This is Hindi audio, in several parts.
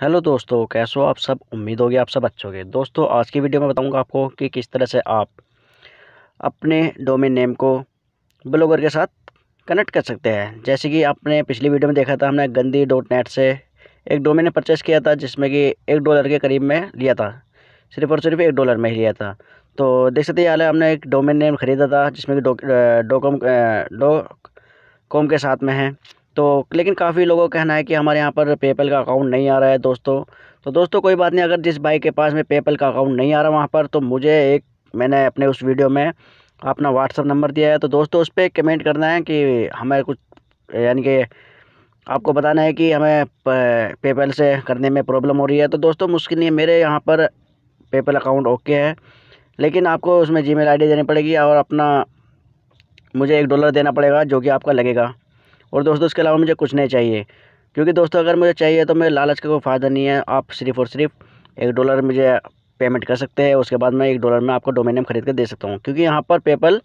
हेलो दोस्तों कैसे हो आप सब उम्मीद होगी आप सब अच्छे होगे दोस्तों आज की वीडियो में बताऊंगा आपको कि किस तरह से आप अपने डोमेन नेम को ब्लॉगर के साथ कनेक्ट कर सकते हैं जैसे कि आपने पिछली वीडियो में देखा था हमने गंदी डॉट नेट से एक डोमेन परचेस किया था जिसमें कि एक डॉलर के करीब में लिया था सिर्फ और सिर्फ एक डॉलर में ही लिया था तो देख सकते हाल हमने एक डोमेन नेम ख़रीदा था जिसमें कि डो डोकॉम डो कॉम के साथ में है तो लेकिन काफ़ी लोगों का कहना है कि हमारे यहाँ पर पेपल का अकाउंट नहीं आ रहा है दोस्तों तो दोस्तों कोई बात नहीं अगर जिस भाई के पास में पेपल का अकाउंट नहीं आ रहा वहाँ पर तो मुझे एक मैंने अपने उस वीडियो में अपना व्हाट्सअप नंबर दिया है तो दोस्तों उस पर कमेंट करना है कि हमें कुछ यानी कि आपको बताना है कि हमें पेपल से करने में प्रॉब्लम हो रही है तो दोस्तों मुश्किल नहीं है मेरे यहाँ पर पेपल अकाउंट ओके है लेकिन आपको उसमें जी मेल देनी पड़ेगी और अपना मुझे एक डॉलर देना पड़ेगा जो कि आपका लगेगा और दोस्तों इसके अलावा मुझे कुछ नहीं चाहिए क्योंकि दोस्तों अगर मुझे चाहिए तो मेरे लालच का कोई फ़ायदा नहीं है आप सिर्फ़ और सिर्फ एक डॉलर मुझे पेमेंट कर सकते हैं उसके बाद मैं एक डॉलर में आपको डोमेन नेम ख़रीद कर दे सकता हूँ क्योंकि यहाँ पर पेपल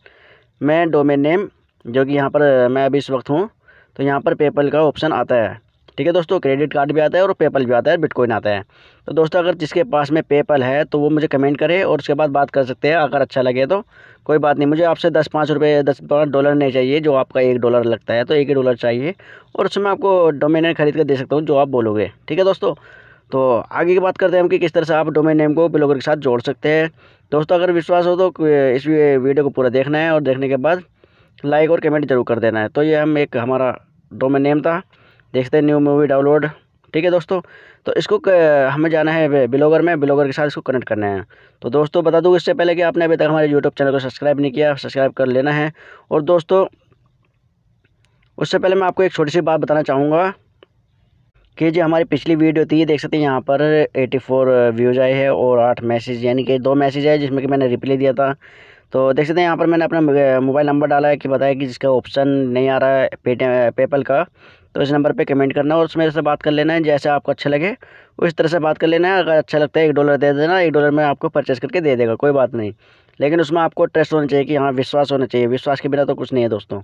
में डोमेन नेम जो कि यहाँ पर मैं अभी इस वक्त हूँ तो यहाँ पर पेपल का ऑप्शन आता है ठीक है दोस्तों क्रेडिट कार्ड भी आता है और पेपल भी आता है बिटकॉइन आता है तो दोस्तों अगर जिसके पास में पेपल है तो वो मुझे कमेंट करे और उसके बाद बात कर सकते हैं अगर अच्छा लगे तो कोई बात नहीं मुझे आपसे दस पाँच रुपये दस पाँच डॉलर नहीं चाहिए जो आपका एक डॉलर लगता है तो एक ही डॉलर चाहिए और उसमें आपको डोमेन खरीद कर दे सकता हूँ जो आप बोलोगे ठीक है दोस्तों तो आगे की बात करते हैं हम कि किस तरह से आप डोमेन नेम को ब्लॉगर के साथ जोड़ सकते हैं दोस्तों अगर विश्वास हो तो इस वीडियो को पूरा देखना है और देखने के बाद लाइक और कमेंट जरूर कर देना है तो ये हम एक हमारा डोमेन नेम था देखते हैं न्यू मूवी डाउनलोड ठीक है दोस्तों तो इसको हमें जाना है ब्लॉगर में ब्लॉगर के साथ इसको कनेक्ट करना है तो दोस्तों बता दूँ इससे पहले कि आपने अभी तक हमारे यूट्यूब चैनल को सब्सक्राइब नहीं किया सब्सक्राइब कर लेना है और दोस्तों उससे पहले मैं आपको एक छोटी सी बात बताना चाहूँगा कि जो हमारी पिछली वीडियो थी देख सकते हैं यहाँ पर 84 व्यूज़ आए हैं और आठ मैसेज यानी कि दो मैसेज आए जिसमें कि मैंने रिप्लाई दिया था तो देख सकते हैं यहाँ पर मैंने अपना मोबाइल नंबर डाला है कि बताया कि जिसका ऑप्शन नहीं आ रहा है पेटीएम पेपल का तो इस नंबर पे कमेंट करना और उसमें से बात कर लेना है जैसे आपको अच्छा लगे उस तरह से बात कर लेना है अगर अच्छा लगता है एक डॉलर दे देना एक डॉलर में आपको परचेस करके दे देगा कोई बात नहीं लेकिन उसमें आपको ट्रस्ट होना चाहिए कि हाँ विश्वास होना चाहिए विश्वास के बिना तो कुछ नहीं है दोस्तों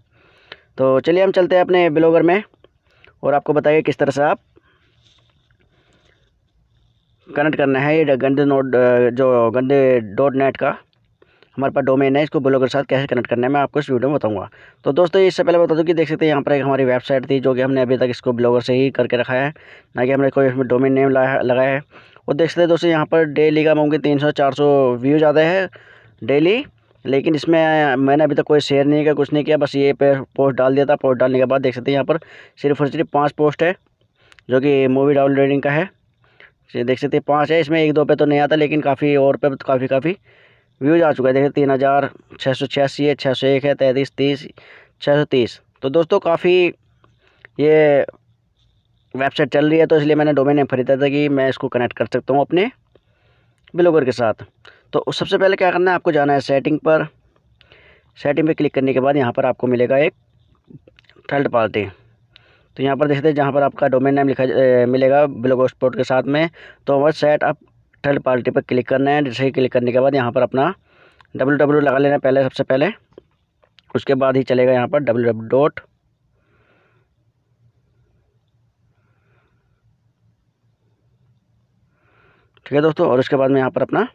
तो चलिए हम चलते हैं अपने ब्लॉगर में और आपको बताइए किस तरह से आप कनेक्ट करना है ये गंदे नोट जो गंदे डॉट नेट का हमारे पास डोमेन है इसको ब्लॉगर के साथ कैसे कनेक्ट करना है मैं आपको इस वीडियो में बताऊंगा तो दोस्तों इससे पहले बता दूं कि देख सकते हैं यहाँ पर एक हमारी वेबसाइट थी जो कि हमने अभी तक इसको ब्लॉगर से ही करके रखा है ना कि हमने कोई इसमें डोमेन नेम लगाया है और देख सकते हैं दोस्तों यहाँ पर डेली का मुमकिन तीन सौ चार सौ व्यूज़ आते हैं डेली लेकिन इसमें मैंने अभी तक कोई शेयर नहीं किया कुछ नहीं किया बस ये पोस्ट डाल दिया था पोस्ट डालने के बाद देख सकते हैं यहाँ पर सिर्फ और सिर्फ पाँच पोस्ट है जो कि मूवी डाउनलोडिंग का है देख सकते हैं पाँच है इसमें एक दो पे तो नहीं आता लेकिन काफ़ी और पे तो काफ़ी काफ़ी व्यूज़ आ चुका है देखिए तीन हज़ार छः सौ छियासी है छः सौ एक है तैंतीस तीस छः सौ तीस तो दोस्तों काफ़ी ये वेबसाइट चल रही है तो इसलिए मैंने डोमेन नेम खरीदा था कि मैं इसको कनेक्ट कर सकता हूँ अपने ब्लॉगर के साथ तो सबसे पहले क्या करना है आपको जाना है सेटिंग पर सेटिंग पर क्लिक करने के बाद यहाँ पर आपको मिलेगा एक थर्ड पार्टी तो यहाँ पर देखते हैं जहाँ पर आपका डोमेन नेम लिखा मिलेगा ब्लॉग स्पोर्ट के साथ में तो वह सेट अप थर्ड पार्टी पर क्लिक करना है जैसे क्लिक करने के बाद यहाँ पर अपना डब्ल्यू डब्ल्यू लगा लेना पहले सबसे पहले उसके बाद ही चलेगा यहाँ पर डब्ल्यू डब्ल्यू डॉट ठीक है दोस्तों और उसके बाद में यहाँ पर अपना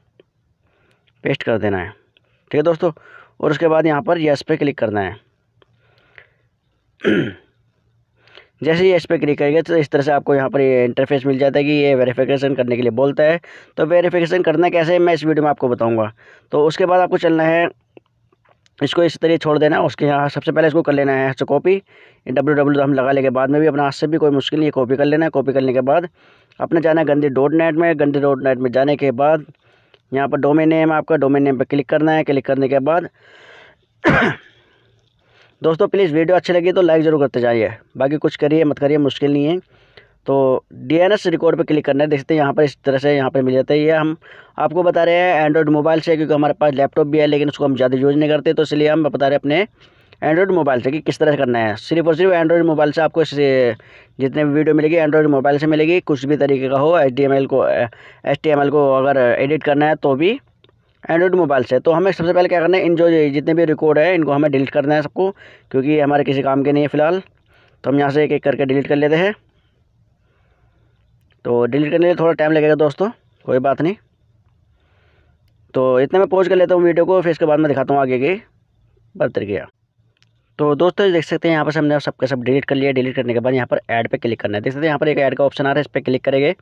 पेस्ट कर देना है ठीक है दोस्तों और उसके बाद यहाँ पर यस पे क्लिक करना है जैसे ही इस पर क्लिक करेंगे तो इस तरह से आपको यहाँ पर ये इंटरफेस मिल जाता है कि ये वेरीफिकेशन करने के लिए बोलता है तो वेरीफिकेशन करना कैसे है मैं इस वीडियो में आपको बताऊँगा तो उसके बाद आपको चलना है इसको इस तरह छोड़ देना उसके यहाँ सबसे पहले इसको कर लेना है अच्छा कॉपी डब्ल्यू डब्ल्यू तो हम लगा लेंगे बाद में भी अपना हाथ से भी कोई मुश्किल नहीं है कॉपी कर लेना है कॉपी करने के बाद अपने जाना है गंदी डॉट नेट में गंदी डॉट नेट में जाने के बाद यहाँ पर डोमेन नेम आपका डोमेन नेम पर क्लिक करना है क्लिक करने के बाद दोस्तों प्लीज़ वीडियो अच्छी लगी तो लाइक ज़रूर करते जाइए बाकी कुछ करिए मत करिए मुश्किल नहीं है तो डी एन एस रिकॉर्ड पर क्लिक करना है देखते हैं यहाँ पर इस तरह से यहाँ पर मिल जाता है ये हम आपको बता रहे हैं एंड्रॉयड मोबाइल से क्योंकि हमारे पास लैपटॉप भी है लेकिन उसको हम ज़्यादा यूज़ नहीं करते तो इसलिए हम बता रहे हैं अपने एंड्रॉयड मोबाइल से कि किस तरह से करना है सिर्फ और सिर्फ एंड्रॉयड मोबाइल से आपको जितने भी वीडियो मिलेगी एंड्रॉयड मोबाइल से मिलेगी कुछ भी तरीके का हो एच को एच को अगर एडिट करना है तो भी एंड्रॉइड मोबाइल से तो हमें सबसे पहले क्या करना है इन जो जितने भी रिकॉर्ड है इनको हमें डिलीट करना है सबको क्योंकि हमारे किसी काम के नहीं है फ़िलहाल तो हम यहाँ से एक एक करके डिलीट कर लेते हैं तो डिलीट करने के लिए थोड़ा टाइम लगेगा दोस्तों कोई बात नहीं तो इतने में पोज कर लेता हूँ वीडियो को फिर इसके बाद में दिखाता हूँ आगे की प्रक्रिया तो दोस्तों देख सकते हैं यहाँ पर हमने सबके सब डिलीट कर लिया डिलीट करने के बाद यहाँ पर ऐड पे क्लिक करना है देख सकते हैं यहाँ पर एक ऐड का ऑप्शन आ रहा है इस पर क्लिक करेंगे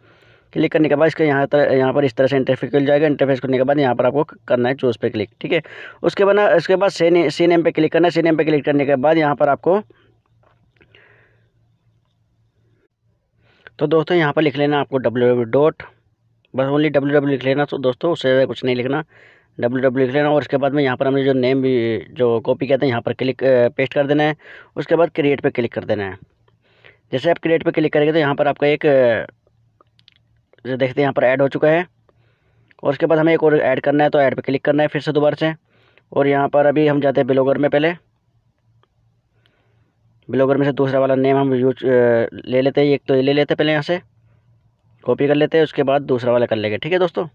क्लिक करने के बाद इसका यहाँ तरह यहाँ पर इस तरह से इंटरफेस खुल जाएगा इंटरफेस खुलने के बाद यहाँ पर आपको करना है चूज़ पे क्लिक ठीक है उसके बाद उसके बाद सेन सी नेम पर क्लिक करना है सी नेम पर क्लिक करने के बाद यहाँ पर आपको तो दोस्तों यहाँ पर लिख लेना आपको डब्ल्यू डॉट बस ओनली डब्ल्यू डब्ल्यू लिख लेना तो दोस्तों उससे ज़्यादा कुछ नहीं लिखना डब्ल्यू डब्ल्यू लिख लेना और उसके बाद में यहाँ पर हमने जो नेम भी जो कॉपी किया था यहाँ पर क्लिक पेस्ट कर देना है उसके बाद क्रिएट पे क्लिक कर देना है जैसे आप क्रिएट पे क्लिक करेंगे तो यहाँ पर आपका एक जैसे देखते हैं यहाँ पर ऐड हो चुका है और उसके बाद हमें एक और ऐड करना है तो ऐड पे क्लिक करना है फिर से दोबारा से और यहाँ पर अभी हम जाते हैं ब्लॉगर में पहले ब्लॉगर में से दूसरा वाला नेम हम यूज ले लेते हैं एक तो ये ले लेते हैं पहले यहाँ से कॉपी कर लेते हैं उसके बाद दूसरा वाला कर लेंगे ठीक है दोस्तों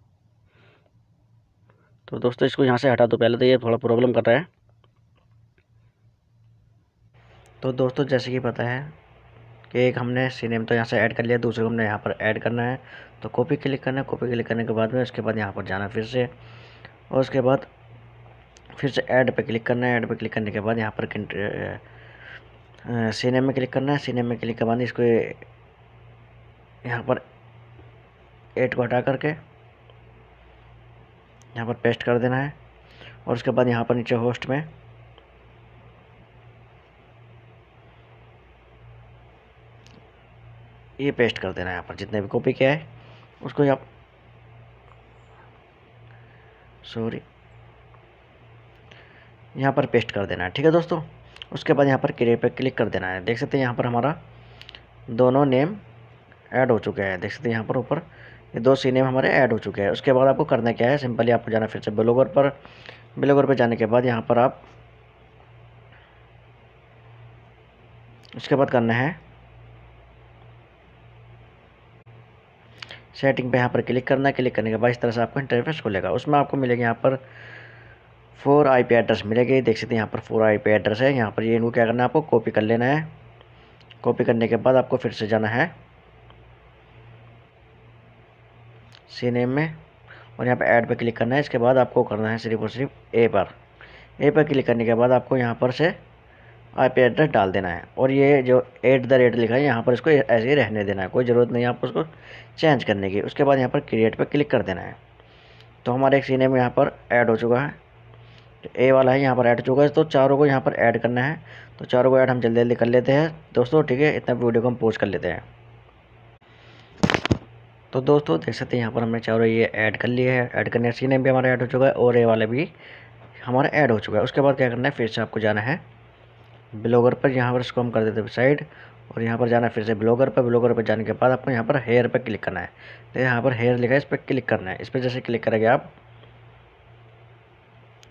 तो दोस्तों इसको यहाँ से हटा दो पहले तो ये थोड़ा प्रॉब्लम कर रहा है तो दोस्तों जैसे कि पता है एक हमने सी नेम तो यहाँ से ऐड कर लिया दूसरे को हमने यहाँ पर ऐड करना है तो कॉपी क्लिक करना है कॉपी क्लिक करने के बाद में उसके बाद यहाँ पर जाना फिर से और उसके बाद फिर से ऐड पर क्लिक करना है ऐड पर क्लिक करने के बाद यहाँ पर सी नेम में क्लिक करना है सी नेम में क्लिक के बाद इसको यहाँ पर एड को हटा करके यहाँ पर पेस्ट कर देना है और उसके बाद यहाँ पर नीचे होस्ट में ये पेस्ट कर देना है यहाँ पर जितने भी कॉपी किया है उसको यहाँ सॉरी यहाँ पर पेस्ट कर देना है ठीक है दोस्तों उसके बाद यहाँ पर क्रिएट पर क्लिक कर देना है देख सकते हैं यहाँ पर हमारा दोनों नेम ऐड हो चुके हैं देख सकते हैं यहाँ पर ऊपर ये दो सी नेम हमारे ऐड हो चुके हैं उसके बाद आपको करना क्या है सिंपली आपको जाना फिर से ब्लॉगर पर ब्लॉगर पर जाने के बाद यहाँ पर आप उसके बाद करना है सेटिंग पे यहाँ पर क्लिक करना क्लिक करने के बाद इस तरह से आपको इंटरफेस खुलेगा उसमें आपको मिलेगा यहाँ पर फोर आईपी एड्रेस मिलेगी देख सकते हैं यहाँ पर फोर आईपी एड्रेस है यहाँ पर ये इनको क्या करना है आपको कॉपी कर लेना है कॉपी करने के बाद आपको फिर से जाना है सी नेम में और यहाँ पर ऐड पर क्लिक करना है इसके बाद आपको करना है सिर्फ और सिर्फ ए पर ए पर क्लिक करने के बाद आपको यहाँ पर से आप एड्रेस डाल देना है और ये जो एट द रेट लिखा है यहाँ पर इसको ऐसे ही रहने देना है कोई ज़रूरत नहीं है आपको उसको चेंज करने की उसके बाद यहाँ पर क्रिएट पर क्लिक कर देना है तो हमारे एक सीने में यहाँ पर ऐड हो चुका है तो ए वाला है यहाँ पर ऐड हो चुका है तो चारों को यहाँ पर ऐड करना है तो चारों को ऐड हम जल्दी जल्दी कर लेते हैं दोस्तों ठीक है इतना वीडियो को हम पोस्ट कर लेते हैं तो दोस्तों देख सकते हैं यहाँ पर हमने चारों ये ऐड कर लिए है ऐड करने सीने भी हमारा ऐड हो चुका है और ए वाला भी हमारा ऐड हो चुका है उसके बाद क्या करना है फिर से आपको जाना है ब्लॉगर पर यहाँ पर इसको हम कर देते हैं साइड और यहाँ पर जाना है फिर से ब्लॉगर पर ब्लॉगर पर जाने के बाद आपको यहाँ पर हेयर पर क्लिक करना है तो यहाँ पर हेयर लिखा है इस पर क्लिक करना है इस पर जैसे क्लिक करेंगे आप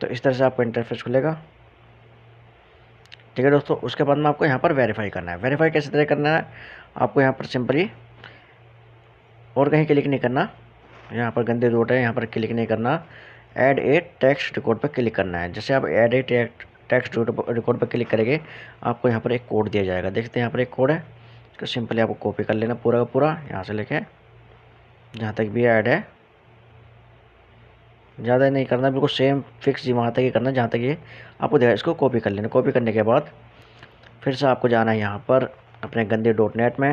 तो इस तरह से आपका इंटरफेस खुलेगा ठीक है दोस्तों उसके बाद में आपको यहाँ पर वेरीफाई करना है वेरीफाई कैसे तरह करना है आपको यहाँ पर सिंपली और कहीं क्लिक नहीं करना यहाँ पर गंदे रोड है यहाँ पर क्लिक नहीं करना ऐड ए टेक्स्ट रिकॉर्ड पर क्लिक करना है जैसे आप add a text text record पर क्लिक करेंगे आपको यहाँ पर एक कोड दिया जाएगा देखते हैं यहाँ पर एक कोड है इसको तो सिंपली आपको कॉपी कर लेना पूरा का पूरा यहाँ से लेके जहाँ तक भी ऐड है ज़्यादा नहीं करना बिल्कुल सेम फिक्स जी वहाँ तक ही करना जहाँ तक ये आपको देखा इसको कॉपी कर लेना कॉपी करने के बाद फिर से आपको जाना है यहाँ पर अपने गंदे डॉट नेट में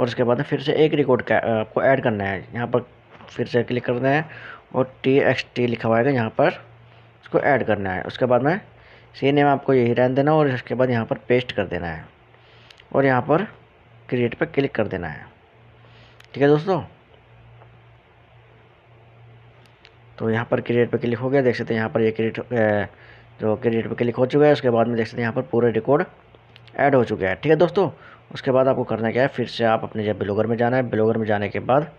और उसके बाद फिर से एक रिकॉर्ड का आपको ऐड करना है यहाँ पर फिर से क्लिक करना है और टी एक्स टी लिखा हुआ है यहाँ पर इसको ऐड करना है उसके बाद में सी नेम आपको यही रहने देना और इसके बाद यहाँ पर पेस्ट कर देना है और यहाँ पर क्रिएट पर क्लिक कर देना है ठीक है दोस्तों तो यहाँ पर क्रिएट पर क्लिक हो गया देख सकते हैं यहाँ पर ये क्रिएट जो क्रिएट पर क्लिक हो चुका है उसके बाद में देख सकते हैं यहाँ पर पूरे रिकॉर्ड ऐड हो चुका है ठीक है दोस्तों उसके बाद आपको करना क्या है फिर से आप अपने जब ब्लॉगर में जाना है ब्लॉगर में जाने के बाद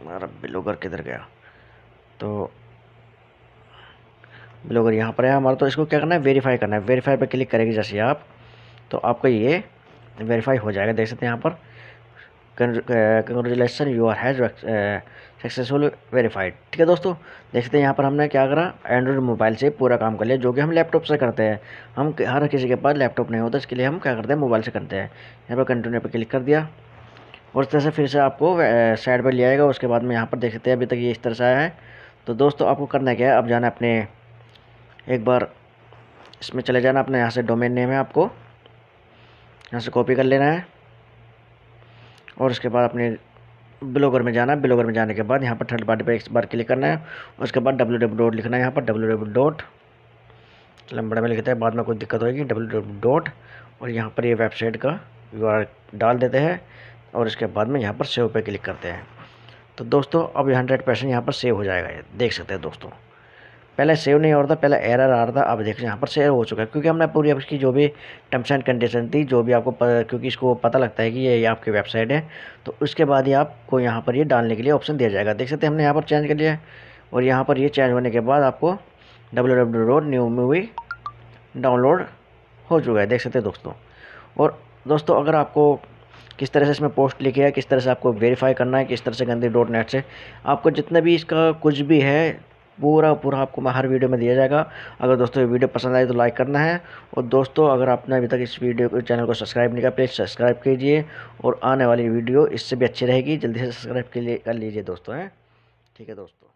हमारा ब्लॉगर किधर गया तो लोग यहाँ पर है हमारा तो इसको क्या करना है वेरीफाई करना है वेरीफाई पर क्लिक करेंगे जैसे आप तो आपका ये वेरीफाई हो जाएगा देख सकते हैं यहाँ पर congratulation you are has successful verified ठीक है दोस्तों देख सकते हैं यहाँ पर हमने क्या करा एंड्रॉयड मोबाइल से पूरा काम कर लिया जो कि हम लैपटॉप से करते हैं हम हर किसी के पास लैपटॉप नहीं होता इसके लिए हम क्या करते हैं मोबाइल से करते हैं यहाँ पर कंटिन्यू पर क्लिक कर दिया और इस तरह से फिर से आपको साइड पर ले आएगा उसके बाद में यहाँ पर देख सकते हैं अभी तक ये इस तरह से आया है तो दोस्तों आपको करना क्या है अब जाना अपने एक बार इसमें चले जाना अपने यहाँ से डोमेन नेम है आपको यहाँ से कॉपी कर लेना है और उसके बाद अपने ब्लॉगर में जाना है ब्लॉगर में जाने के बाद यहाँ पर थर्ड पार्टी पर एक बार क्लिक करना है उसके बाद डब्ल्यू डब्ल्यू डॉट लिखना है यहाँ पर डब्ल्यू डब्ल्यू डॉट लंबड़ा में लिखते हैं बाद में कोई दिक्कत होगी डब्ल्यू डब्ल्यू डॉट और यहाँ पर ये यह वेबसाइट का यू डाल देते हैं और इसके बाद में यहाँ पर सेव पर क्लिक करते हैं तो दोस्तों अब हंड्रेड परसेंट यहाँ पर सेव हो जाएगा ये देख सकते हैं दोस्तों पहले सेव नहीं हो रहा था पहले एरर आ रहा था अब देखिए यहाँ पर सेव हो चुका है क्योंकि हमने पूरी इसकी जो भी टर्म्स एंड कंडीशन थी जो भी आपको प, क्योंकि इसको पता लगता है कि ये आपकी वेबसाइट है तो उसके बाद ही आपको यहाँ पर ये डालने के लिए ऑप्शन दिया जाएगा देख सकते हमने यहाँ पर चेंज कर लिया और यहाँ पर ये चेंज होने के बाद आपको W W dot new movie download हो चुका है देख सकते हैं दोस्तों और दोस्तों अगर आपको किस तरह से इसमें पोस्ट लिखी है किस तरह से आपको वेरीफाई करना है किस तरह से गंदी डॉट नेट से आपको जितना भी इसका कुछ भी है पूरा पूरा आपको मैं हर वीडियो में दिया जाएगा अगर दोस्तों ये वीडियो पसंद आए तो लाइक करना है और दोस्तों अगर आपने अभी तक इस वीडियो को चैनल को सब्सक्राइब नहीं किया प्लीज़ सब्सक्राइब कीजिए और आने वाली वीडियो इससे भी अच्छी रहेगी जल्दी से सब्सक्राइब के लिए कर लीजिए दोस्तों हैं ठीक है दोस्तों